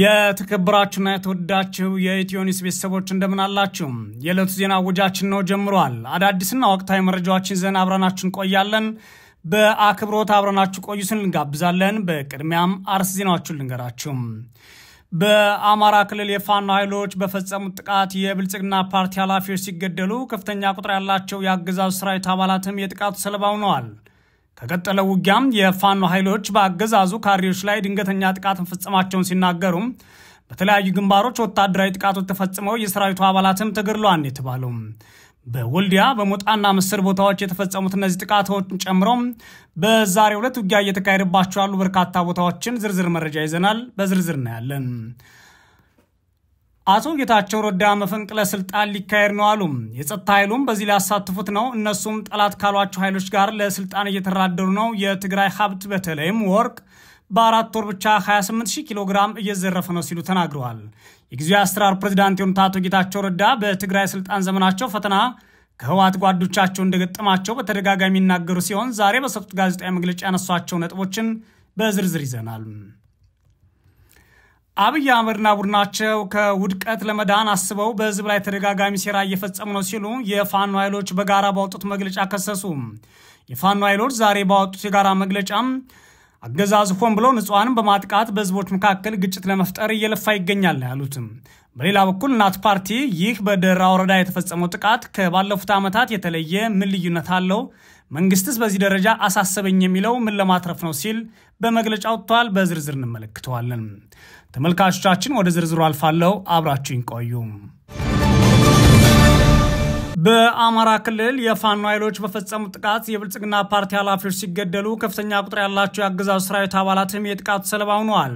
የተከበራችሁና የተወዳችሁ የኢትዮኒስ ቤተሰቦች እንደምን አላችሁ? የዕለቱ ዜና ውጃችን ነው ጀምሯል። አዳዲስና ወቅታዊ መረጃዎችን ይዘን አብረናችሁን እንቆያለን። በአክብሮት አብረናችሁ ቆዩ ስንል እንጋብዛለን። በቅድሚያም አርስ ዜናዎቹን ልንገራችሁ። በአማራ ክልል የፋኖ ኃይሎች በፈጸሙት ጥቃት የብልጽግና ፓርቲ ኃላፊዎች ሲገደሉ፣ ከፍተኛ ቁጥር ያላቸው የአገዛዙ ሰራዊት አባላትም የጥቃቱ ሰለባ ሆነዋል። ከቀጠለው ውጊያም የፋኖ ኃይሎች በአገዛዙ ካሬዎች ላይ ድንገተኛ ጥቃት መፈጸማቸውን ሲናገሩም በተለያዩ ግንባሮች ወታደራዊ ጥቃቶች ተፈጽመው የሰራዊቱ አባላትም ተገድለዋል የተባለው በወልዲያ በሞጣና መሰል ቦታዎች የተፈጸሙት እነዚህ ጥቃቶችን ጨምሮ በዛሬው ዕለት ውጊያ እየተካሄደባቸው ያሉ በርካታ ቦታዎችን ዝርዝር መረጃ ይዘናል። በዝርዝር እናያለን። አቶ ጌታቸው ረዳ መፈንቅለ ስልጣን ሊካሄድ ነው አሉ። የጸጥታ ኃይሉም በዚህ ሊያሳትፉት ነው። እነሱም ጠላት ካሏቸው ኃይሎች ጋር ለስልጣን እየተራደሩ ነው። የትግራይ ሀብት በተለይም ወርቅ በአራት ወር ብቻ 280 ኪሎ ግራም እየዘረፈ ነው ሲሉ ተናግረዋል። የጊዜያዊ አስተዳደር ፕሬዚዳንት የሆኑት አቶ ጌታቸው ረዳ በትግራይ ስልጣን ዘመናቸው ፈተና ከህወሓት ጓዶቻቸው እንደገጠማቸው በተደጋጋሚ ይናገሩ ሲሆን ዛሬ በሰጡት ጋዜጣዊ መግለጫ ያነሷቸው ነጥቦችን በዝርዝር ይዘናል። አብይ አህመድና ቡድናቸው ከውድቀት ለመዳን አስበው በህዝብ ላይ ተደጋጋሚ ሴራ እየፈጸሙ ነው ሲሉ የፋኖ ኃይሎች በጋራ ባወጡት መግለጫ ከሰሱ። የፋኖ ኃይሎች ዛሬ ባወጡት የጋራ መግለጫ አገዛዝ ሆን ብሎ ንጹሐንን በማጥቃት በህዝቦች መካከል ግጭት ለመፍጠር እየለፋ ይገኛል ያሉትም። በሌላ በኩል እናት ፓርቲ ይህ በደራ ወረዳ የተፈጸመው ጥቃት ከባለፉት ዓመታት የተለየ ምን ልዩነት አለው? መንግስትስ በዚህ ደረጃ አሳሰበኝ የሚለው ምን ለማትረፍ ነው ሲል በመግለጫ ወጥቷል። በዝርዝር እንመለከተዋለን። ተመልካቾቻችን ወደ ዝርዝሩ አልፋለሁ። አብራችሁኝ ቆዩ። በአማራ ክልል የፋኖ ኃይሎች በፈጸሙት ጥቃት የብልጽግና ፓርቲ ኃላፊዎች ሲገደሉ ከፍተኛ ቁጥር ያላቸው የአገዛዙ ሰራዊት አባላትም የጥቃቱ ሰለባ ሆነዋል።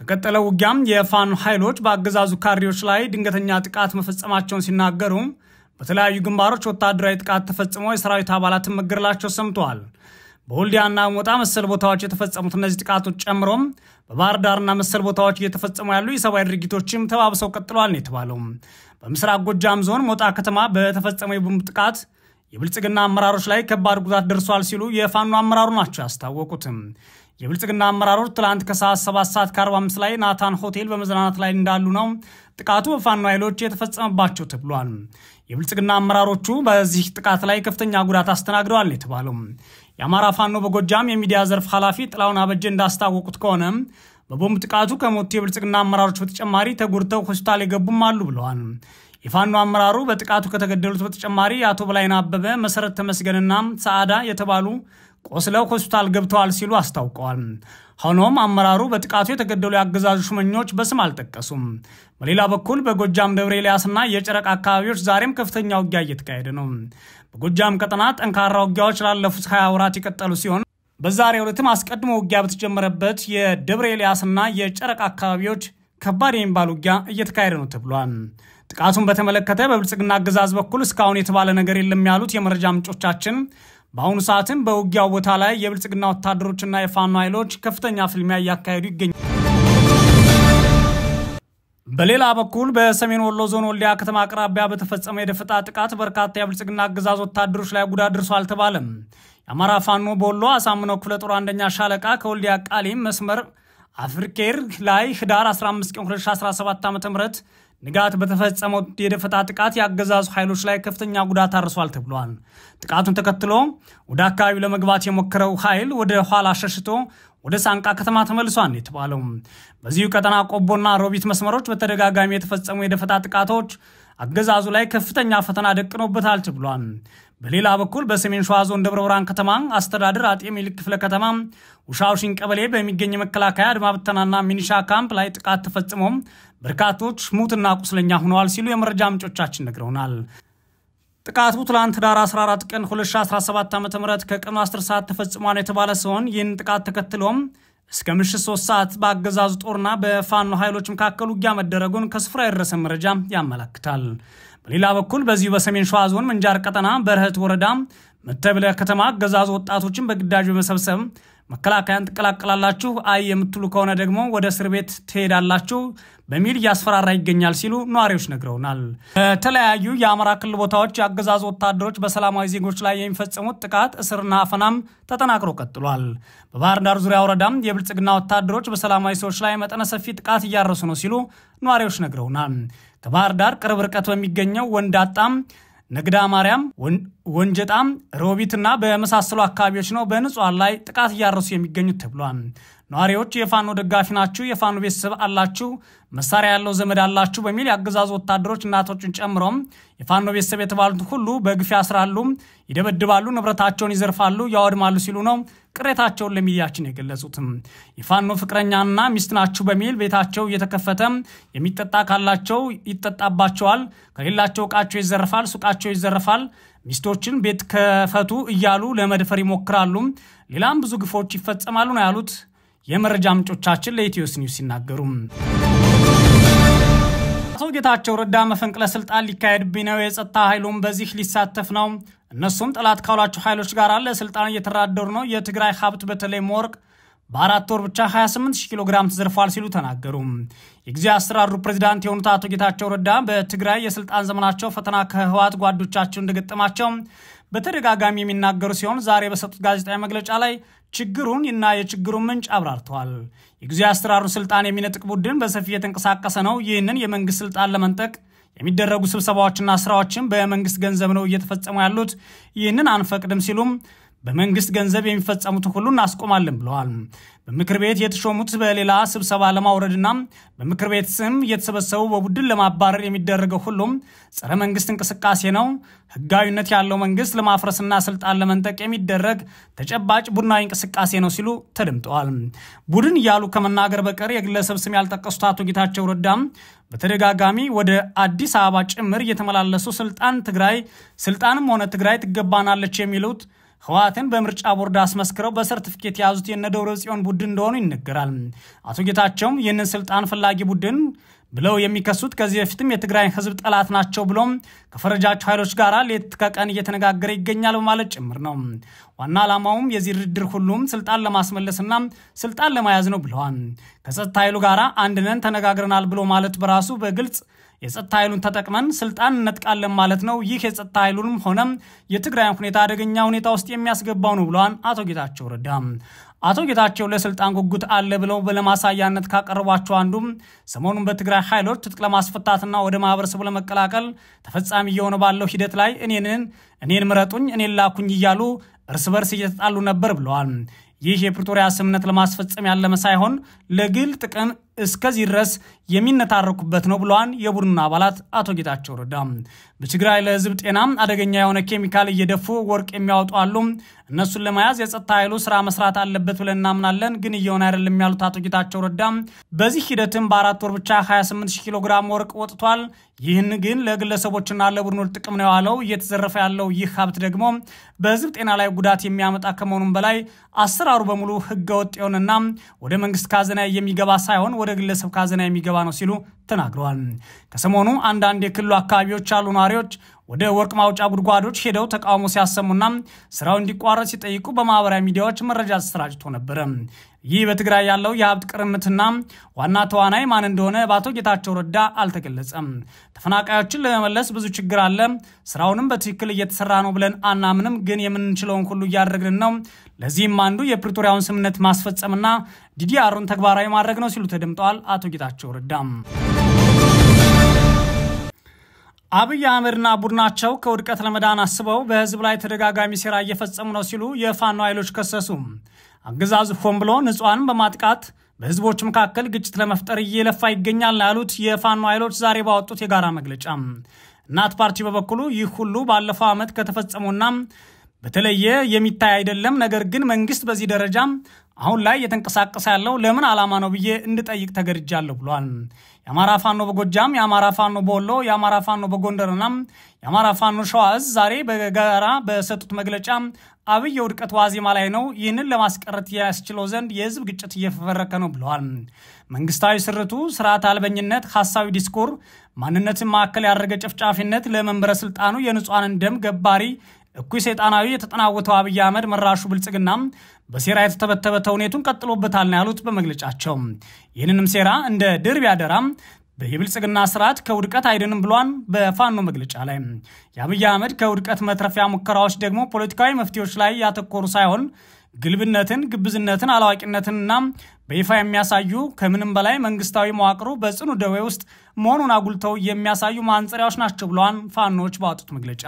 ከቀጠለው ውጊያም የፋኖ ኃይሎች በአገዛዙ ካድሬዎች ላይ ድንገተኛ ጥቃት መፈጸማቸውን ሲናገሩ በተለያዩ ግንባሮች ወታደራዊ ጥቃት ተፈጽሞ የሰራዊት አባላትን መገደላቸው ሰምተዋል። በወልዲያና ሞጣ መሰል ቦታዎች የተፈጸሙት እነዚህ ጥቃቶች ጨምሮም በባህር ዳርና መሰል ቦታዎች እየተፈጸሙ ያሉ የሰብአዊ ድርጊቶችም ተባብሰው ቀጥለዋል ነው የተባለው። በምስራቅ ጎጃም ዞን ሞጣ ከተማ በተፈጸመው የቦምብ ጥቃት የብልጽግና አመራሮች ላይ ከባድ ጉዳት ደርሷል ሲሉ የፋኖ አመራሩ ናቸው ያስታወቁትም። የብልጽግና አመራሮች ትላንት ከሰዓት 7 ሰዓት ከ45 ላይ ናታን ሆቴል በመዝናናት ላይ እንዳሉ ነው ጥቃቱ በፋኖ ኃይሎች የተፈጸመባቸው ተብሏል። የብልጽግና አመራሮቹ በዚህ ጥቃት ላይ ከፍተኛ ጉዳት አስተናግደዋል የተባለው የአማራ ፋኖ በጎጃም የሚዲያ ዘርፍ ኃላፊ ጥላውን አበጀ እንዳስታወቁት ከሆነ በቦምብ ጥቃቱ ከሞቱ የብልጽግና አመራሮች በተጨማሪ ተጎድተው ሆስፒታል የገቡም አሉ ብለዋል። የፋኖ አመራሩ በጥቃቱ ከተገደሉት በተጨማሪ የአቶ በላይን አበበ፣ መሰረት ተመስገንና ሰዓዳ የተባሉ ቆስለው ሆስፒታል ገብተዋል ሲሉ አስታውቀዋል። ሆኖም አመራሩ በጥቃቱ የተገደሉ የአገዛዙ ሹመኞች በስም አልጠቀሱም። በሌላ በኩል በጎጃም ደብረ ኤልያስና የጨረቅ አካባቢዎች ዛሬም ከፍተኛ ውጊያ እየተካሄደ ነው። በጎጃም ቀጠና ጠንካራ ውጊያዎች ላለፉት 20 ወራት የቀጠሉ ሲሆን በዛሬው ዕለትም አስቀድሞ ውጊያ በተጀመረበት የደብረ ኤልያስና የጨረቅ አካባቢዎች ከባድ የሚባል ውጊያ እየተካሄደ ነው ተብሏል። ጥቃቱን በተመለከተ በብልጽግና አገዛዝ በኩል እስካሁን የተባለ ነገር የለም ያሉት የመረጃ ምንጮቻችን በአሁኑ ሰዓትም በውጊያው ቦታ ላይ የብልጽግና ወታደሮችና የፋኖ ኃይሎች ከፍተኛ ፍልሚያ እያካሄዱ ይገኛል። በሌላ በኩል በሰሜን ወሎ ዞን ወልዲያ ከተማ አቅራቢያ በተፈጸመ የደፈጣ ጥቃት በርካታ የብልጽግና አገዛዝ ወታደሮች ላይ ጉዳት ደርሶ አልተባለም። የአማራ ፋኖ በወሎ አሳምነው ክፍለ ጦር አንደኛ ሻለቃ ከወልዲያ ቃሊም መስመር አፍሪኬር ላይ ህዳር 15 ቀን 2017 ዓ ም ንጋት በተፈጸመው የደፈጣ ጥቃት የአገዛዙ ኃይሎች ላይ ከፍተኛ ጉዳት አርሷል ተብሏል። ጥቃቱን ተከትሎ ወደ አካባቢው ለመግባት የሞከረው ኃይል ወደ ኋላ ሸሽቶ ወደ ሳንቃ ከተማ ተመልሷል የተባለው በዚሁ ቀጠና ቆቦና ሮቢት መስመሮች በተደጋጋሚ የተፈጸሙ የደፈጣ ጥቃቶች አገዛዙ ላይ ከፍተኛ ፈተና ደቅኖበታል ተብሏል። በሌላ በኩል በሰሜን ሸዋ ዞን ደብረ ብርሃን ከተማ አስተዳደር አጤ ምኒልክ ክፍለ ከተማ ውሻውሽን ቀበሌ በሚገኝ መከላከያ አድማ ብተናና ሚኒሻ ካምፕ ላይ ጥቃት ተፈጽሞ በርካቶች ሙትና ቁስለኛ ሆነዋል ሲሉ የመረጃ ምንጮቻችን ነግረውናል። ጥቃቱ ትላንት ዳር 14 ቀን 2017 ዓ ም ከቀኑ 10 ሰዓት ተፈጽሟል የተባለ ሲሆን ይህን ጥቃት ተከትሎም እስከ ምሽት 3 ሰዓት በአገዛዙ ጦርና በፋኖ ኃይሎች መካከል ውጊያ መደረጉን ከስፍራ የደረሰ መረጃ ያመላክታል። በሌላ በኩል በዚሁ በሰሜን ሸዋ ዞን ምንጃር ቀጠና በረህት ወረዳ መተብለ ከተማ አገዛዙ ወጣቶችን በግዳጅ በመሰብሰብ መከላከያን ትቀላቀላላችሁ፣ አይ የምትሉ ከሆነ ደግሞ ወደ እስር ቤት ትሄዳላችሁ በሚል እያስፈራራ ይገኛል ሲሉ ነዋሪዎች ነግረውናል። በተለያዩ የአማራ ክልል ቦታዎች የአገዛዙ ወታደሮች በሰላማዊ ዜጎች ላይ የሚፈጽሙት ጥቃት፣ እስርና አፈናም ተጠናክሮ ቀጥሏል። በባህር ዳር ዙሪያ ወረዳም የብልጽግና ወታደሮች በሰላማዊ ሰዎች ላይ መጠነ ሰፊ ጥቃት እያረሱ ነው ሲሉ ነዋሪዎች ነግረውናል። ከባህር ዳር ቅርብ ርቀት በሚገኘው ወንዳጣም፣ ንግዳ ማርያም፣ ወንጀጣም፣ ሮቢትና በመሳሰሉ አካባቢዎች ነው በንጹሐን ላይ ጥቃት እያረሱ የሚገኙት ተብሏል። ነዋሪዎች የፋኖ ደጋፊ ናችሁ፣ የፋኖ ቤተሰብ አላችሁ፣ መሳሪያ ያለው ዘመድ አላችሁ በሚል የአገዛዙ ወታደሮች እናቶችን ጨምሮም የፋኖ ቤተሰብ የተባሉት ሁሉ በግፍ ያስራሉ፣ ይደበድባሉ፣ ንብረታቸውን ይዘርፋሉ፣ ያወድማሉ ሲሉ ነው ቅሬታቸውን ለሚዲያችን የገለጹትም የፋኖ ፍቅረኛና ሚስት ናችሁ በሚል ቤታቸው እየተከፈተ የሚጠጣ ካላቸው ይጠጣባቸዋል፣ ከሌላቸው እቃቸው ይዘረፋል፣ ሱቃቸው ይዘረፋል፣ ሚስቶችን ቤት ከፈቱ እያሉ ለመድፈር ይሞክራሉ፣ ሌላም ብዙ ግፎች ይፈጸማሉ ነው ያሉት። የመረጃ ምንጮቻችን ለኢትዮስ ኒውስ ሲናገሩ አቶ ጌታቸው ረዳ መፈንቅለ ስልጣን ሊካሄድብኝ ነው፣ የጸጥታ ኃይሉም በዚህ ሊሳተፍ ነው፣ እነሱም ጠላት ካሏቸው ኃይሎች ጋር ለስልጣን እየተራደሩ ነው፣ የትግራይ ሀብት በተለይም ወርቅ በአራት ወር ብቻ 28 ኪሎ ግራም ተዘርፏል ሲሉ ተናገሩ። የጊዜ አሰራሩ ፕሬዚዳንት የሆኑት አቶ ጌታቸው ረዳ በትግራይ የስልጣን ዘመናቸው ፈተና ከህወሓት ጓዶቻቸው እንደገጠማቸው በተደጋጋሚ የሚናገሩ ሲሆን ዛሬ በሰጡት ጋዜጣዊ መግለጫ ላይ ችግሩን እና የችግሩን ምንጭ አብራርተዋል። የጊዜ አስተዳደሩን ስልጣን የሚነጥቅ ቡድን በሰፊ እየተንቀሳቀሰ ነው። ይህንን የመንግስት ስልጣን ለመንጠቅ የሚደረጉ ስብሰባዎችና ስራዎችም በመንግስት ገንዘብ ነው እየተፈጸሙ ያሉት። ይህንን አንፈቅድም ሲሉም በመንግስት ገንዘብ የሚፈጸሙት ሁሉ እናስቆማለን ብለዋል። በምክር ቤት የተሾሙት በሌላ ስብሰባ ለማውረድና በምክር ቤት ስም እየተሰበሰቡ በቡድን ለማባረር የሚደረገው ሁሉም ጸረ መንግስት እንቅስቃሴ ነው። ህጋዊነት ያለው መንግስት ለማፍረስና ስልጣን ለመንጠቅ የሚደረግ ተጨባጭ ቡድናዊ እንቅስቃሴ ነው ሲሉ ተደምጠዋል። ቡድን እያሉ ከመናገር በቀር የግለሰብ ስም ያልጠቀሱት አቶ ጌታቸው ረዳም በተደጋጋሚ ወደ አዲስ አበባ ጭምር እየተመላለሱ ስልጣን ትግራይ ስልጣንም ሆነ ትግራይ ትገባናለች የሚሉት ህወሓትን በምርጫ ቦርድ አስመስክረው በሰርቲፊኬት የያዙት የነ ደብረ ጽዮን ቡድን እንደሆኑ ይነገራል። አቶ ጌታቸውም ይህንን ስልጣን ፈላጊ ቡድን ብለው የሚከሱት ከዚህ በፊትም የትግራይ ህዝብ ጠላት ናቸው ብሎም ከፈረጃቸው ኃይሎች ጋር ሌት ከቀን እየተነጋገረ ይገኛል በማለት ጭምር ነው። ዋና ዓላማውም የዚህ ድርድር ሁሉም ስልጣን ለማስመለስና ስልጣን ለመያዝ ነው ብለዋል። ከጸጥታ ኃይሉ ጋር አንድነን ተነጋግረናል ብሎ ማለት በራሱ በግልጽ የጸጥታ ኃይሉን ተጠቅመን ስልጣን እነጥቃለን ማለት ነው። ይህ የጸጥታ ኃይሉንም ሆነ የትግራይን ሁኔታ አደገኛ ሁኔታ ውስጥ የሚያስገባው ነው ብለዋል አቶ ጌታቸው ረዳ። አቶ ጌታቸው ለስልጣን ጉጉት አለ ብለው ለማሳያነት ካቀረቧቸው አንዱም ሰሞኑን በትግራይ ኃይሎች ትጥቅ ለማስፈታትና ወደ ማህበረሰቡ ለመቀላቀል ተፈጻሚ እየሆነ ባለው ሂደት ላይ እኔንን እኔን ምረጡኝ እኔን ላኩኝ እያሉ እርስ በርስ እየተጣሉ ነበር ብለዋል። ይህ የፕሪቶሪያ ስምነት ለማስፈጸም ያለመ ሳይሆን ለግል ጥቅም እስከዚህ ድረስ የሚነታረኩበት ነው ብለዋል የቡድኑ አባላት አቶ ጌታቸው ረዳ። በትግራይ ለህዝብ ጤና አደገኛ የሆነ ኬሚካል እየደፉ ወርቅ የሚያወጡ አሉ። እነሱን ለመያዝ የጸጥታ ኃይሉ ስራ መስራት አለበት ብለን እናምናለን፣ ግን እየሆነ አይደለም ያሉት አቶ ጌታቸው ረዳ በዚህ ሂደትም በአራት ወር ብቻ 28 ኪሎ ግራም ወርቅ ወጥቷል። ይህን ግን ለግለሰቦችና ለቡድኑ ጥቅም ነው ያለው። እየተዘረፈ ያለው ይህ ሀብት ደግሞ በህዝብ ጤና ላይ ጉዳት የሚያመጣ ከመሆኑም በላይ አሰራሩ በሙሉ ህገወጥ የሆነና ወደ መንግስት ካዝና የሚገባ ሳይሆን ወደ ግለሰብ ካዝና የሚገባ ነው ሲሉ ተናግረዋል። ከሰሞኑ አንዳንድ የክልሉ አካባቢዎች ያሉ ነዋሪዎች ወደ ወርቅ ማውጫ ጉድጓዶች ሄደው ተቃውሞ ሲያሰሙና ስራው እንዲቋረጥ ሲጠይቁ በማህበራዊ ሚዲያዎች መረጃ ተሰራጭቶ ነበረ። ይህ በትግራይ ያለው የሀብት ቅርምትና ዋና ተዋናይ ማን እንደሆነ በአቶ ጌታቸው ረዳ አልተገለጸም። ተፈናቃዮችን ለመመለስ ብዙ ችግር አለ፣ ስራውንም በትክክል እየተሰራ ነው ብለን አናምንም፣ ግን የምንችለውን ሁሉ እያደረግን ነው። ለዚህም አንዱ የፕሪቶሪያውን ስምነት ማስፈጸምና ዲዲአሩን ተግባራዊ ማድረግ ነው ሲሉ ተደምጠዋል አቶ ጌታቸው ረዳም። አብይ አህመድና ቡድናቸው ከውድቀት ለመዳን አስበው በህዝብ ላይ ተደጋጋሚ ሴራ እየፈጸሙ ነው ሲሉ የፋኖ ኃይሎች ከሰሱ። አገዛዝ ሆን ብሎ ንጹሐንን በማጥቃት በህዝቦች መካከል ግጭት ለመፍጠር እየለፋ ይገኛል ያሉት የፋኖ ኃይሎች ዛሬ ባወጡት የጋራ መግለጫ እናት ፓርቲ በበኩሉ ይህ ሁሉ ባለፈው ዓመት ከተፈጸሙና በተለየ የሚታይ አይደለም። ነገር ግን መንግስት በዚህ ደረጃ አሁን ላይ እየተንቀሳቀሰ ያለው ለምን ዓላማ ነው ብዬ እንድጠይቅ ተገድጃለሁ ብሏል። የአማራ ፋኖ በጎጃም፣ የአማራ ፋኖ በወሎ፣ የአማራ ፋኖ በጎንደርና የአማራ ፋኖ ሸዋ እዝ ዛሬ በጋራ በሰጡት መግለጫ አብይ የውድቀት ዋዜማ ላይ ነው። ይህንን ለማስቀረት ያስችለው ዘንድ የህዝብ ግጭት እየፈበረከ ነው ብለዋል። መንግስታዊ ስርቱ፣ ስርዓት አልበኝነት፣ ሀሳዊ ዲስኩር፣ ማንነትን ማዕከል ያደረገ ጨፍጫፊነት ለመንበረ ስልጣኑ የንጹሐንን ደም ገባሪ እኩይ ሰይጣናዊ የተጠናወተው አብይ አህመድ መራሹ ብልጽግና በሴራ የተተበተበ ተውኔቱን ቀጥሎበታል ነው ያሉት በመግለጫቸው። ይህንንም ሴራ እንደ ድርብ ያደራ የብልጽግና ስርዓት ከውድቀት አይድንም ብሏን በፋኖ መግለጫ ላይ የአብይ አህመድ ከውድቀት መትረፊያ ሙከራዎች ደግሞ ፖለቲካዊ መፍትሄዎች ላይ ያተኮሩ ሳይሆን ግልብነትን፣ ግብዝነትን፣ አላዋቂነትንና በይፋ የሚያሳዩ ከምንም በላይ መንግስታዊ መዋቅሩ በጽኑ ደዌ ውስጥ መሆኑን አጉልተው የሚያሳዩ ማንጸሪያዎች ናቸው ብለዋል ፋኖዎች ባወጡት መግለጫ።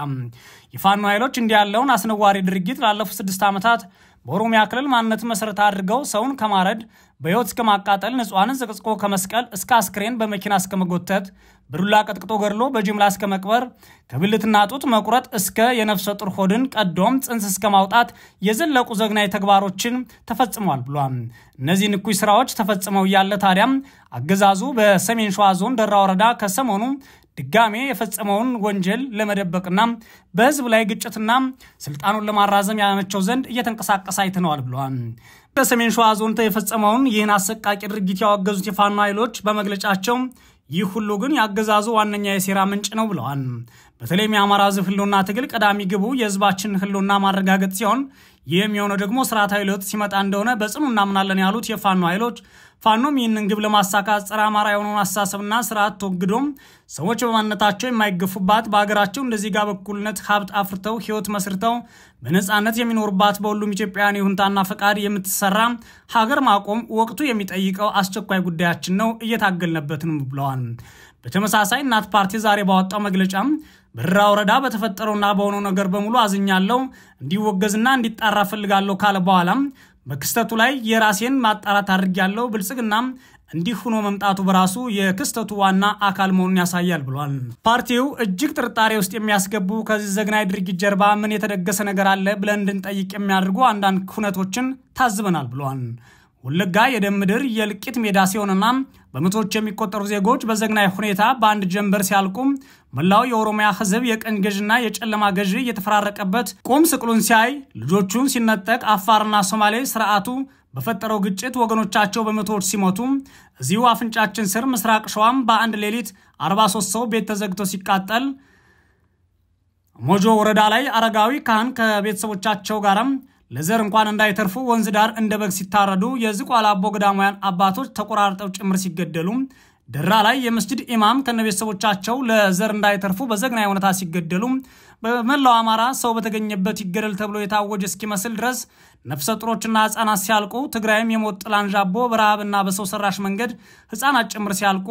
የፋኖ ኃይሎች እንዲህ ያለውን አስነዋሪ ድርጊት ላለፉት ስድስት ዓመታት በኦሮሚያ ክልል ማንነት መሰረት አድርገው ሰውን ከማረድ በሕይወት እስከ ማቃጠል፣ ንጹሐንን ዘቅዝቆ ከመስቀል እስከ አስክሬን በመኪና እስከ መጎተት በዱላ ቀጥቅጦ ገድሎ በጅምላ እስከ መቅበር ከብልትና ጡት መቁረጥ እስከ የነፍሰ ጡር ሆድን ቀዶም ጽንስ እስከ ማውጣት የዘለቁ ዘግናይ ተግባሮችን ተፈጽሟል ብሏል። እነዚህ ንኩይ ስራዎች ተፈጽመው እያለ ታዲያም አገዛዙ በሰሜን ሸዋ ዞን ደራ ወረዳ ከሰሞኑ ድጋሜ የፈጸመውን ወንጀል ለመደበቅና በህዝብ ላይ ግጭትና ስልጣኑን ለማራዘም ያመቸው ዘንድ እየተንቀሳቀሰ አይተነዋል ብለዋል። በሰሜን ሸዋ ዞን የፈጸመውን ይህን አሰቃቂ ድርጊት ያወገዙት የፋኖ ኃይሎች በመግለጫቸው ይህ ሁሉ ግን የአገዛዙ ዋነኛ የሴራ ምንጭ ነው ብለዋል። በተለይም የአማራ ሕዝብ ህልውና ትግል ቀዳሚ ግቡ የህዝባችን ህልውና ማረጋገጥ ሲሆን ይህም የሆነው ደግሞ ስርዓታዊ ለውጥ ሲመጣ እንደሆነ በጽኑ እናምናለን ያሉት የፋኖ ኃይሎች ፋኖም ይህንን ግብ ለማሳካት ጸረ አማራ የሆነውን አስተሳሰብና ስርዓት ተወግዶም ሰዎች በማንነታቸው የማይገፉባት በሀገራቸው እንደዚህ ጋር በኩልነት ሀብት አፍርተው ህይወት መስርተው በነፃነት የሚኖሩባት በሁሉም ኢትዮጵያውያን ይሁንታና ፈቃድ የምትሰራ ሀገር ማቆም ወቅቱ የሚጠይቀው አስቸኳይ ጉዳያችን ነው፣ እየታገልንበትም ብለዋል። በተመሳሳይ እናት ፓርቲ ዛሬ ባወጣው መግለጫ ብራ ወረዳ በተፈጠረውና በሆነው ነገር በሙሉ አዝኛለሁ፣ እንዲወገዝና እንዲጣራ ፈልጋለሁ ካለ በኋላም በክስተቱ ላይ የራሴን ማጣራት አድርጌያለሁ፣ ብልጽግና እንዲህ ሆኖ መምጣቱ በራሱ የክስተቱ ዋና አካል መሆኑን ያሳያል ብሏል። ፓርቲው እጅግ ጥርጣሬ ውስጥ የሚያስገቡ ከዚህ ዘግናይ ድርጊት ጀርባ ምን የተደገሰ ነገር አለ ብለን እንድንጠይቅ የሚያደርጉ አንዳንድ ሁነቶችን ታዝበናል ብሏል። ወለጋ የደም ምድር የልቂት ሜዳ ሲሆንና በመቶዎች የሚቆጠሩ ዜጎች በዘግናይ ሁኔታ በአንድ ጀንበር ሲያልቁ መላው የኦሮሚያ ህዝብ የቀኝ ገዥና የጨለማ ገዢ እየተፈራረቀበት ቁም ስቅሉን ሲያይ ልጆቹን ሲነጠቅ አፋርና ሶማሌ ስርዓቱ በፈጠረው ግጭት ወገኖቻቸው በመቶዎች ሲሞቱ እዚሁ አፍንጫችን ስር ምስራቅ ሸዋም በአንድ ሌሊት 43 ሰው ቤት ተዘግቶ ሲቃጠል ሞጆ ወረዳ ላይ አረጋዊ ካህን ከቤተሰቦቻቸው ጋርም ለዘር እንኳን እንዳይተርፉ ወንዝ ዳር እንደ በግ ሲታረዱ የዝቋላ አቦ ገዳማውያን አባቶች ተቆራርጠው ጭምር ሲገደሉ ደራ ላይ የመስጅድ ኢማም ከነቤተሰቦቻቸው ለዘር እንዳይተርፉ በዘግና ሁኔታ ሲገደሉ በመላው አማራ ሰው በተገኘበት ይገደል ተብሎ የታወጀ እስኪመስል ድረስ ነፍሰ ጡሮችና ህፃናት ሲያልቁ፣ ትግራይም የሞት ጥላ አንዣቦ በረሃብና በሰው ሰራሽ መንገድ ህፃናት ጭምር ሲያልቁ፣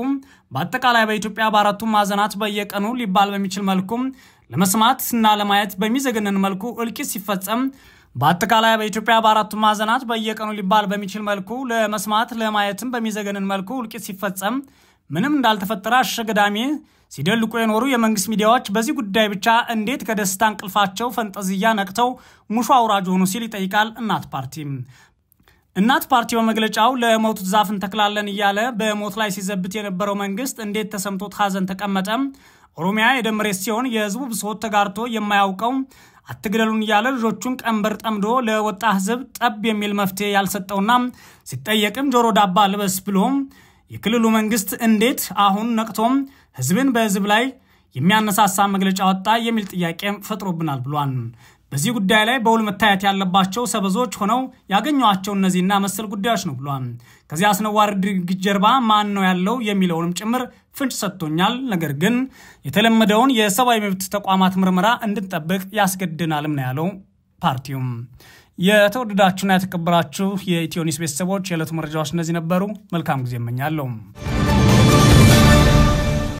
በአጠቃላይ በኢትዮጵያ በአራቱም ማዕዘናት በየቀኑ ሊባል በሚችል መልኩ ለመስማትና ለማየት በሚዘገንን መልኩ እልቂት ሲፈጸም በአጠቃላይ በኢትዮጵያ በአራቱ ማዕዘናት በየቀኑ ሊባል በሚችል መልኩ ለመስማት ለማየትም በሚዘገንን መልኩ እልቂት ሲፈጸም ምንም እንዳልተፈጠረ አሸገዳሜ ሲደልቁ የኖሩ የመንግስት ሚዲያዎች በዚህ ጉዳይ ብቻ እንዴት ከደስታ እንቅልፋቸው ፈንጠዝያ ነቅተው ሙሾ አውራጅ ሆኑ ሲል ይጠይቃል እናት ፓርቲ እናት ፓርቲ በመግለጫው ለሞቱት ዛፍ እንተክላለን እያለ በሞት ላይ ሲዘብት የነበረው መንግስት እንዴት ተሰምቶት ሀዘን ተቀመጠ? ኦሮሚያ የደም ሲሆን የህዝቡ ብሶት ተጋርቶ የማያውቀው አትግደሉን እያለ ልጆቹን ቀንበር ጠምዶ ለወጣ ህዝብ ጠብ የሚል መፍትሄ ያልሰጠውና ሲጠየቅም ጆሮ ዳባ ልበስ ብሎም የክልሉ መንግስት እንዴት አሁን ነቅቶም ህዝብን በህዝብ ላይ የሚያነሳሳ መግለጫ ወጣ የሚል ጥያቄም ፈጥሮብናል ብሏል። በዚህ ጉዳይ ላይ በውል መታየት ያለባቸው ሰበዞች ሆነው ያገኟቸው እነዚህና መሰል ጉዳዮች ነው ብሏል። ከዚህ አስነዋሪ ድርጊት ጀርባ ማን ነው ያለው የሚለውንም ጭምር ፍንጭ ሰጥቶኛል። ነገር ግን የተለመደውን የሰብአዊ መብት ተቋማት ምርመራ እንድንጠብቅ ያስገድናልም ነው ያለው ፓርቲውም። የተወደዳችሁና የተከበራችሁ የኢትዮኒስ ቤተሰቦች የዕለቱ መረጃዎች እነዚህ ነበሩ። መልካም ጊዜ እመኛለሁ።